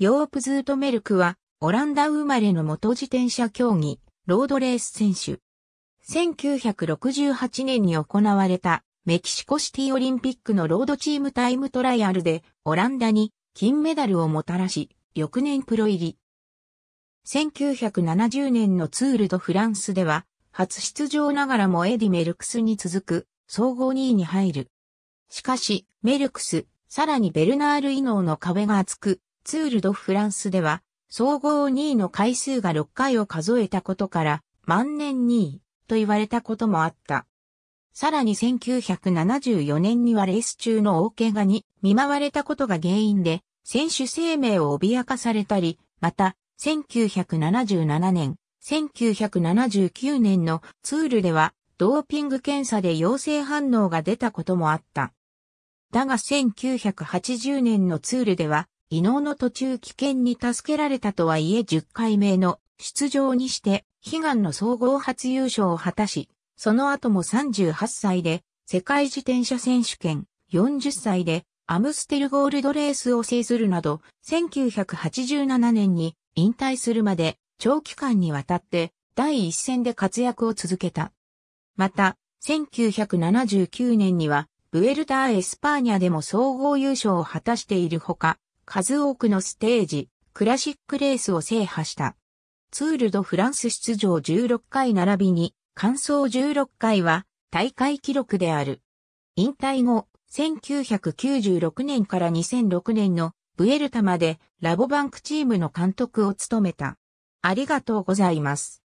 ヨープズートメルクは、オランダ生まれの元自転車競技、ロードレース選手。1968年に行われた、メキシコシティオリンピックのロードチームタイムトライアルで、オランダに金メダルをもたらし、翌年プロ入り。1970年のツールドフランスでは、初出場ながらもエディ・メルクスに続く、総合2位に入る。しかし、メルクス、さらにベルナール・イノーの壁が厚く、ツール・ド・フランスでは、総合2位の回数が6回を数えたことから、万年2位と言われたこともあった。さらに1974年にはレース中の大怪我に見舞われたことが原因で、選手生命を脅かされたり、また、1977年、1979年のツールでは、ドーピング検査で陽性反応が出たこともあった。だが1980年のツールでは、異能の途中危険に助けられたとはいえ10回目の出場にして、悲願の総合初優勝を果たし、その後も38歳で、世界自転車選手権、40歳で、アムステルゴールドレースを制するなど、1987年に引退するまで、長期間にわたって、第一線で活躍を続けた。また、1979年には、ブエルター・エスパーニャでも総合優勝を果たしているほか、数多くのステージ、クラシックレースを制覇した。ツールドフランス出場16回並びに、完走16回は大会記録である。引退後、1996年から2006年のブエルタまでラボバンクチームの監督を務めた。ありがとうございます。